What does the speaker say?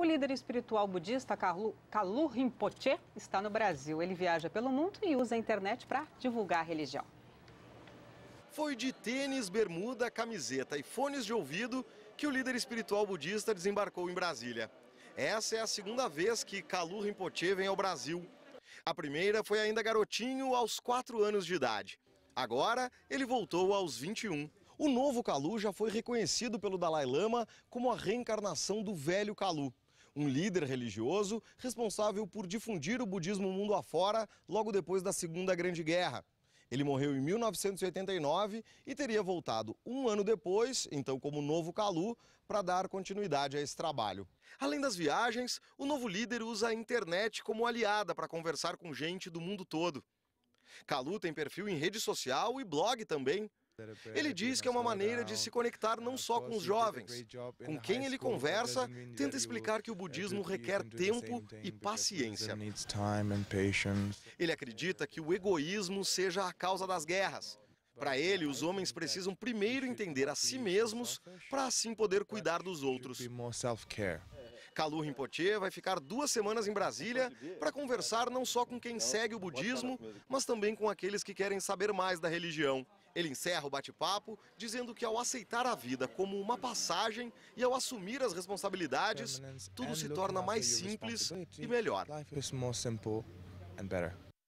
O líder espiritual budista Kalu, Kalu Rinpoche está no Brasil. Ele viaja pelo mundo e usa a internet para divulgar a religião. Foi de tênis, bermuda, camiseta e fones de ouvido que o líder espiritual budista desembarcou em Brasília. Essa é a segunda vez que Kalu Rinpoche vem ao Brasil. A primeira foi ainda garotinho, aos 4 anos de idade. Agora, ele voltou aos 21. O novo Kalu já foi reconhecido pelo Dalai Lama como a reencarnação do velho Kalu um líder religioso responsável por difundir o budismo mundo afora logo depois da Segunda Grande Guerra. Ele morreu em 1989 e teria voltado um ano depois, então como novo Calu, para dar continuidade a esse trabalho. Além das viagens, o novo líder usa a internet como aliada para conversar com gente do mundo todo. Calu tem perfil em rede social e blog também. Ele diz que é, é uma maneira de se conectar não só com os jovens, com quem ele conversa, tenta explicar que o budismo requer tempo e paciência. Ele acredita que o egoísmo seja a causa das guerras. Para ele, os homens precisam primeiro entender a si mesmos para assim poder cuidar dos outros. Kalu Rinpoche vai ficar duas semanas em Brasília para conversar não só com quem segue o budismo, mas também com aqueles que querem saber mais da religião. Ele encerra o bate-papo dizendo que ao aceitar a vida como uma passagem e ao assumir as responsabilidades, tudo se torna mais simples e melhor.